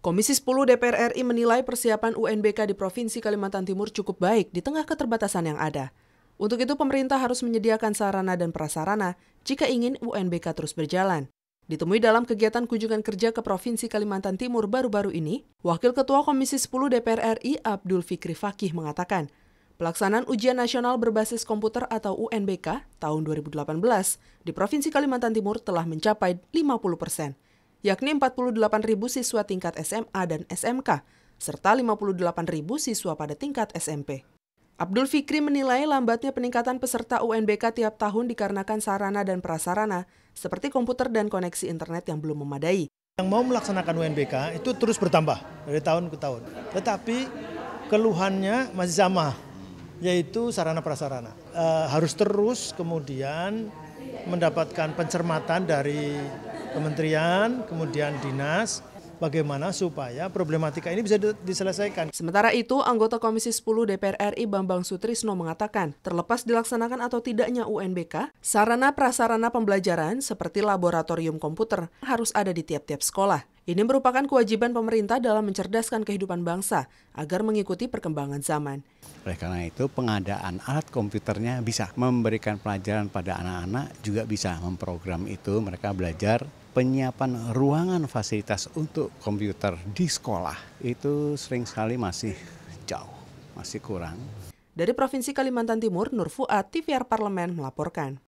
Komisi 10 DPR RI menilai persiapan UNBK di Provinsi Kalimantan Timur cukup baik di tengah keterbatasan yang ada. Untuk itu pemerintah harus menyediakan sarana dan prasarana jika ingin UNBK terus berjalan. Ditemui dalam kegiatan kunjungan kerja ke Provinsi Kalimantan Timur baru-baru ini, Wakil Ketua Komisi 10 DPR RI Abdul Fikri Fakih mengatakan, pelaksanaan ujian nasional berbasis komputer atau UNBK tahun 2018 di Provinsi Kalimantan Timur telah mencapai 50 persen yakni 48 ribu siswa tingkat SMA dan SMK, serta 58 ribu siswa pada tingkat SMP. Abdul Fikri menilai lambatnya peningkatan peserta UNBK tiap tahun dikarenakan sarana dan prasarana, seperti komputer dan koneksi internet yang belum memadai. Yang mau melaksanakan UNBK itu terus bertambah dari tahun ke tahun. Tetapi keluhannya masih sama, yaitu sarana prasarana. E, harus terus kemudian mendapatkan pencermatan dari kementerian, kemudian dinas, bagaimana supaya problematika ini bisa diselesaikan. Sementara itu, anggota Komisi 10 DPR RI Bambang Sutrisno mengatakan, terlepas dilaksanakan atau tidaknya UNBK, sarana prasarana pembelajaran seperti laboratorium komputer harus ada di tiap-tiap sekolah. Ini merupakan kewajiban pemerintah dalam mencerdaskan kehidupan bangsa agar mengikuti perkembangan zaman. Oleh karena itu, pengadaan alat komputernya bisa memberikan pelajaran pada anak-anak, juga bisa memprogram itu mereka belajar penyiapan ruangan fasilitas untuk komputer di sekolah itu sering sekali masih jauh, masih kurang. Dari Provinsi Kalimantan Timur, Nur Fuad, TVR Parlemen melaporkan.